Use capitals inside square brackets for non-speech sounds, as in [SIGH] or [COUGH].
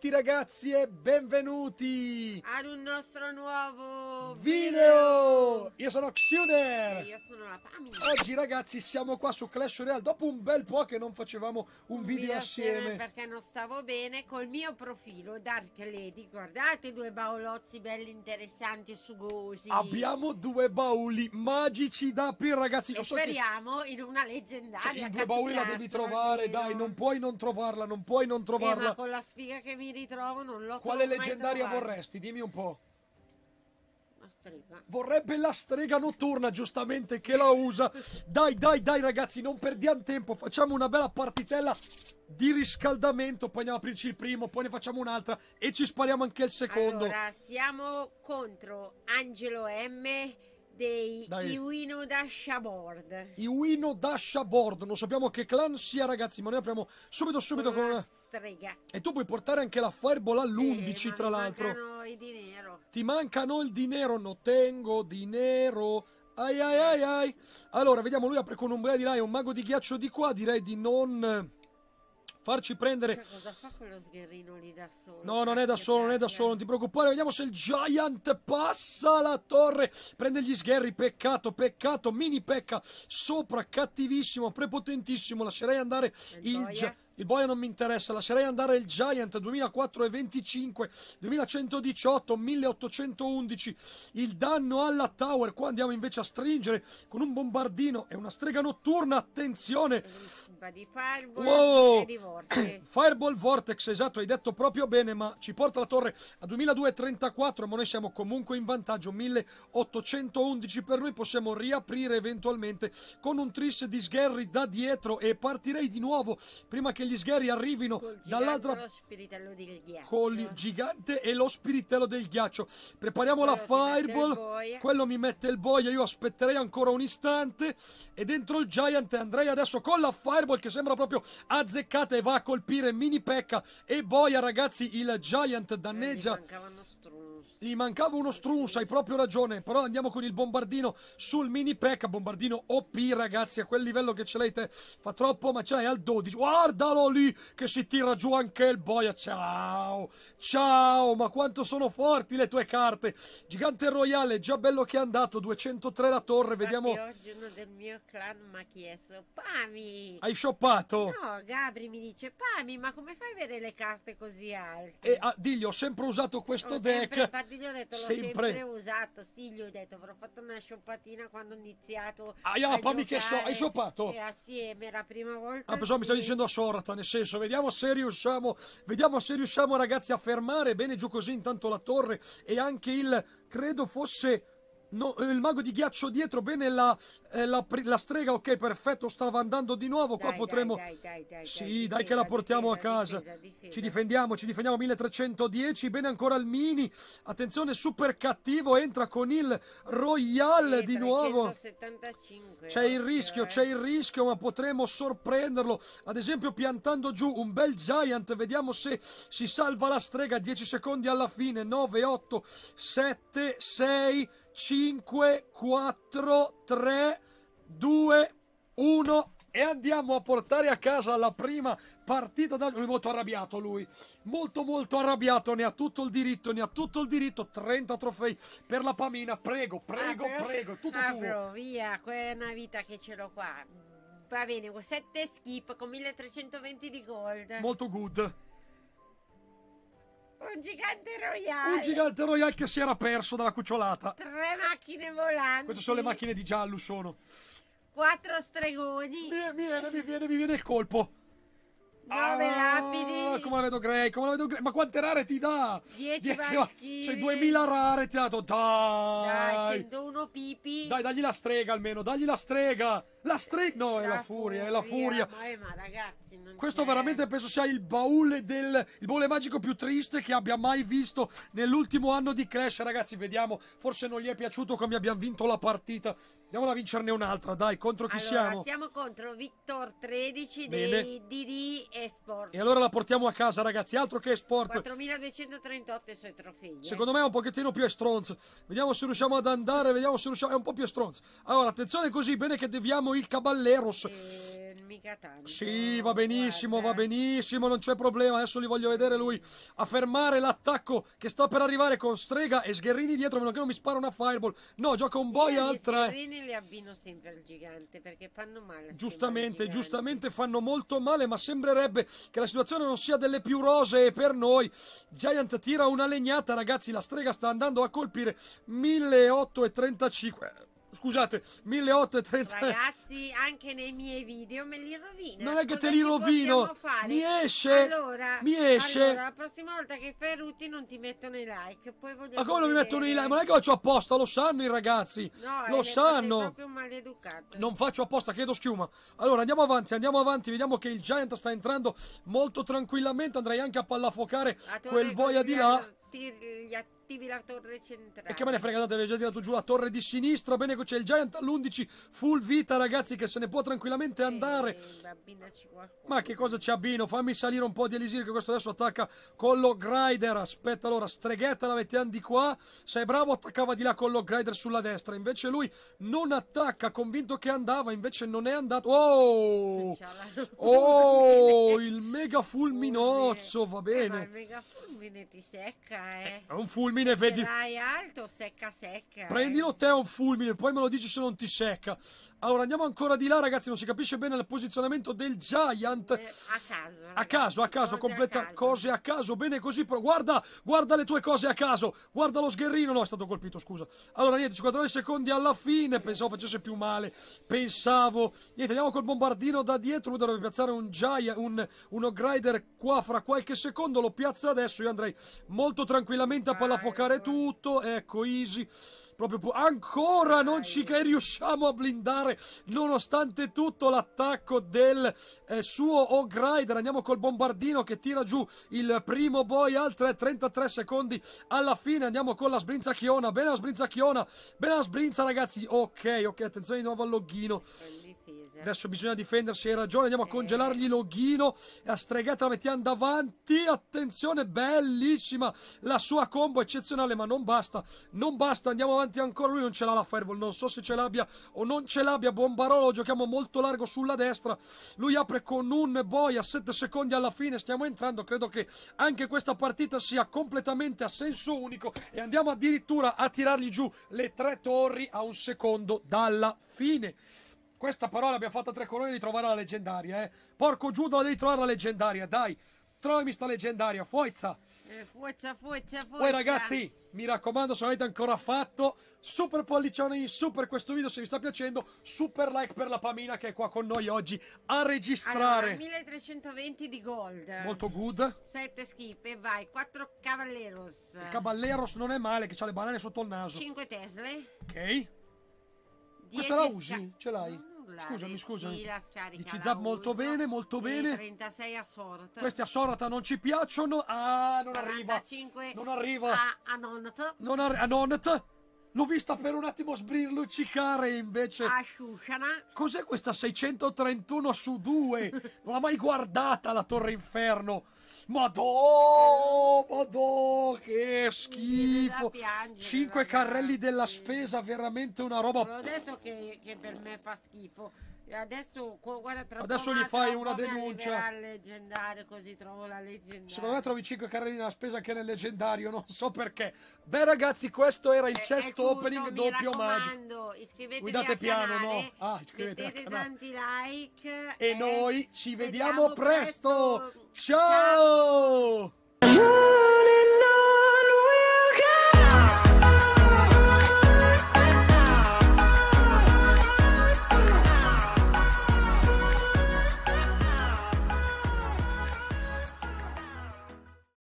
tutti ragazzi e benvenuti ad un nostro nuovo video! video! Io sono Xuder! E io sono la Pami! Oggi ragazzi siamo qua su Clash Royale dopo un bel po' che non facevamo un, un video, video assieme. Perché non stavo bene col mio profilo Dark Lady, guardate due baulozzi belli interessanti e sugosi. Abbiamo due bauli magici da aprire ragazzi. So speriamo che... in una leggendaria. Cioè, in due bauli la devi trovare almeno. dai, non puoi non trovarla, non puoi non trovarla. Eh, ma con la sfiga che mi ritrovo non l'ho trovata. Quale leggendaria vorresti? Dimmi un po'. Vorrebbe la strega notturna, giustamente, che la usa. Dai, dai, dai, ragazzi, non perdiamo tempo. Facciamo una bella partitella di riscaldamento. Poi andiamo a aprirci il primo, poi ne facciamo un'altra e ci spariamo anche il secondo. Allora, siamo contro Angelo M dei Dai. Iwino Dashboard. Iwino Dashboard, non sappiamo che clan sia, ragazzi, ma noi apriamo subito, subito con, con una strega. E tu puoi portare anche la Fireball all'11, eh, tra l'altro. Ti mancano il dinero. Ti mancano il dinero, no tengo di nero. Ai ai ai ai. Allora, vediamo, lui apre con un di là e un mago di ghiaccio di qua. Direi di non farci prendere. Cioè, cosa fa quello sgherrino lì da solo? No, non cioè, è da solo, non è da solo, non ti preoccupare. Vediamo se il Giant passa la torre. Prende gli sgherri, peccato, peccato. Mini pecca sopra, cattivissimo, prepotentissimo. Lascerei andare il, il Giant il Boia non mi interessa, lascerei andare il Giant 2004 e 25, 2118, 1811, il danno alla Tower, qua andiamo invece a stringere con un bombardino e una strega notturna, attenzione! Di Fireball wow. di [CLEARS THROAT] Fireball Vortex, esatto, hai detto proprio bene, ma ci porta la torre a 2234, ma noi siamo comunque in vantaggio, 1811 per noi, possiamo riaprire eventualmente con un tris di Sgherri da dietro e partirei di nuovo prima che gli gli sgherri arrivino dall'altra con il gigante e lo spiritello del ghiaccio prepariamo quello la fireball quello mi mette il boia io aspetterei ancora un istante e dentro il giant andrei adesso con la fireball che sembra proprio azzeccata e va a colpire mini pecca e boia ragazzi il giant danneggia gli mancava uno strunzo, hai proprio ragione. Però andiamo con il bombardino sul mini pack. Bombardino OP, ragazzi, a quel livello che ce l'hai te. Fa troppo, ma ce l'hai al 12. Guardalo lì che si tira giù anche il boia. Ciao, ciao, ma quanto sono forti le tue carte. Gigante royale, già bello che è andato. 203 la torre, Infatti, vediamo. Oggi uno del mio clan mi ha chiesto, Pami. Hai shoppato? No, Gabri mi dice, Pami, ma come fai a avere le carte così alte? E, ah, digli, ho sempre usato questo ho deck infatti gli ho detto, l'ho sempre, sempre usato, sì, gli ho detto, avrò fatto una scioppatina quando ho iniziato Ah, ya, poi fammi che so, hai scioppato? E assieme, la prima volta. Ah, pensavo mi stavi dicendo a sorata, nel senso, vediamo se riusciamo, vediamo se riusciamo ragazzi a fermare bene giù così intanto la torre e anche il credo fosse No, il mago di ghiaccio dietro, bene la, eh, la, la, strega, ok, perfetto, stava andando di nuovo, qua dai, potremo... Dai, dai, dai, sì, dai che la portiamo difesa, a casa. Difesa, ci difendiamo, ci difendiamo, 1310, bene ancora il mini, attenzione, super cattivo, entra con il Royal sì, di nuovo. C'è il rischio, eh. c'è il rischio, ma potremmo sorprenderlo, ad esempio piantando giù un bel Giant, vediamo se si salva la strega, 10 secondi alla fine, 9, 8, 7, 6... 5, 4, 3, 2, 1 e andiamo a portare a casa la prima partita da lui molto arrabbiato lui molto molto arrabbiato ne ha tutto il diritto ne ha tutto il diritto 30 trofei per la Pamina prego prego apro, ah, prego tutto apro, ah, tuo via quella vita che ce l'ho qua va bene 7 skip con 1320 di gold molto good un gigante royale. Un gigante royale che si era perso dalla cucciolata. Tre macchine volanti. Queste sono le macchine di giallo, sono. Quattro stregoni. Mi, viene, mi viene, mi viene il colpo. Nove ah, come la vedo Grey, come la vedo Grey. Ma quante rare ti dà? 10 Valkyrie. Cioè, 2000 rare ti ha dato. Dai. Dai, 101 pipi. Dai, dagli la strega almeno, dagli la strega. La strega. No, la è la furia, furia, è la furia. Ma, eh, ma ragazzi, non Questo veramente penso sia il baule del. Il baule magico più triste che abbia mai visto nell'ultimo anno di Clash, ragazzi. Vediamo. Forse non gli è piaciuto come abbiamo vinto la partita. Andiamo a vincerne un'altra, dai, contro chi allora, siamo? siamo contro Victor 13 Bene. dei DD Esport. E allora la portiamo a casa, ragazzi. Altro che sport. 4238 i suoi trofei. Eh. Secondo me è un pochettino più stronzo. Vediamo se riusciamo ad andare. Vediamo se riusciamo. È un po' più stronzo. Allora, attenzione così. Bene che deviamo il Caballeros. E... Eh, mica tanto. Sì, va benissimo, Guarda. va benissimo, non c'è problema. Adesso li voglio vedere lui a fermare l'attacco che sta per arrivare con Strega e Sgherrini dietro, meno che non mi spara una fireball. No, gioca un boy al 3. Sgherrini li abbino sempre al gigante perché fanno male. Giustamente, giustamente fanno molto male, ma sembrerebbe che la situazione non sia delle più rosee per noi. Giant tira una legnata, ragazzi, la Strega sta andando a colpire 1835 scusate, 1830. Ragazzi, anche nei miei video me li rovino. Non è che te li rovino. Fare? Mi esce. Allora, mi esce. Allora, la prossima volta che fai ruti non ti mettono i like, poi Ma come non mi mettono i like? Ma non è che faccio apposta, lo sanno i ragazzi. No, lo sanno. Sei proprio maleducato. Non faccio apposta, chiedo schiuma. Allora, andiamo avanti, andiamo avanti, vediamo che il Giant sta entrando molto tranquillamente, andrei anche a pallafocare quel boia di là. Ti, gli attivi la torre centrale. E che me ne frega, tanto avevi già tirato giù la torre di sinistra. Bene c'è il Giant all'11 full vita, ragazzi, che se ne può tranquillamente andare. Ma che cosa c'è Abino? Fammi salire un po' di Elisir, che questo adesso attacca con lo Grider. Aspetta, allora, streghetta la mettiamo di qua. Sei bravo, attaccava di là con lo Grider sulla destra. Invece lui non attacca, convinto che andava, invece non è andato. Oh! Oh! Il [LAUGHS] mega fulminozzo, va eh, bene. Ma il mega fulmine ti secca, eh. È un fulmine fulmine, vedi. Dai, alto, secca, secca. Eh. Prendilo te un fulmine, poi me lo dici se non ti secca. Allora, andiamo ancora di là, ragazzi. Non si capisce bene il posizionamento del Giant. Eh, a caso. Ragazzi. A caso, a caso, cose completa a caso. cose a caso. Bene così, però. Guarda, guarda le tue cose a caso. Guarda lo sgherrino. No, è stato colpito, scusa. Allora, niente, 59 secondi alla fine. Pensavo facesse più male. Pensavo. Niente, andiamo col bombardino da dietro. Lui dovrebbe piazzare un Giant, un, uno Grider qua fra qualche secondo. Lo piazza adesso. Io andrei molto tranquillamente a palla soffocare tutto, ecco Easy, proprio ancora non ci riusciamo a blindare nonostante tutto l'attacco del eh, suo O'Grider, andiamo col bombardino che tira giù il primo boy Altre 33 secondi alla fine, andiamo con la sbrinzacchiona, bene la sbrinzacchiona, bene la sbrinza ragazzi, ok, ok, attenzione di nuovo al logghino, Adesso bisogna difendersi, hai ragione, andiamo a congelargli l'oghino. La stregata la mettiamo davanti, attenzione, bellissima la sua combo, eccezionale, ma non basta, non basta, andiamo avanti ancora, lui non ce l'ha la Fireball, non so se ce l'abbia o non ce l'abbia, Bombarolo, lo giochiamo molto largo sulla destra, lui apre con un boy a 7 secondi alla fine, stiamo entrando, credo che anche questa partita sia completamente a senso unico e andiamo addirittura a tirargli giù le tre torri a un secondo dalla fine. Questa parola abbiamo fatto a tre corone di trovare la leggendaria, eh. Porco Giuda, devi trovare la leggendaria, dai. Trovami sta leggendaria, forza! Eh, forza, forza, forza! Poi ragazzi, mi raccomando, se non l'avete ancora fatto, super pollicione in su per questo video se vi sta piacendo, super like per la Pamina che è qua con noi oggi a registrare. Allora, 1320 di gold. Molto good. 7 skip e vai, 4 cavalleros. Il cavalleros non è male, che ha le banane sotto il naso. 5 tesle. Ok. Questa la usi? Ce l'hai? Orla. Scusami, scusami. la scarica, Dici zap molto bene, molto eh, bene. 36 a Sorata. Questi a Sorata non ci piacciono. Ah, non arriva. Non arriva. A, a Nonat. Non arri- a Nonat. L'ho vista per un attimo sbrilluccicare invece. Ah, Cos'è questa 631 su 2? Non l'ha mai guardata la Torre Inferno. Madò, madò, che schifo. Piangere, Cinque carrelli della spesa, veramente una roba... L'ho detto che, che per me fa schifo. Adesso, guarda, Adesso gli fai una denuncia. leggendario, così trovo la leggendaria. Secondo me trovi 5 carrelli della spesa che nel leggendario, non so perché. Beh, ragazzi, questo era il eh, è, chest è opening doppio omaggio. Iscrivetevi Guidate piano, canale, no? Ah, iscrivetevi tanti like. E, e, eh, noi ci vediamo, vediamo presto. presto. Ciao! Ciao.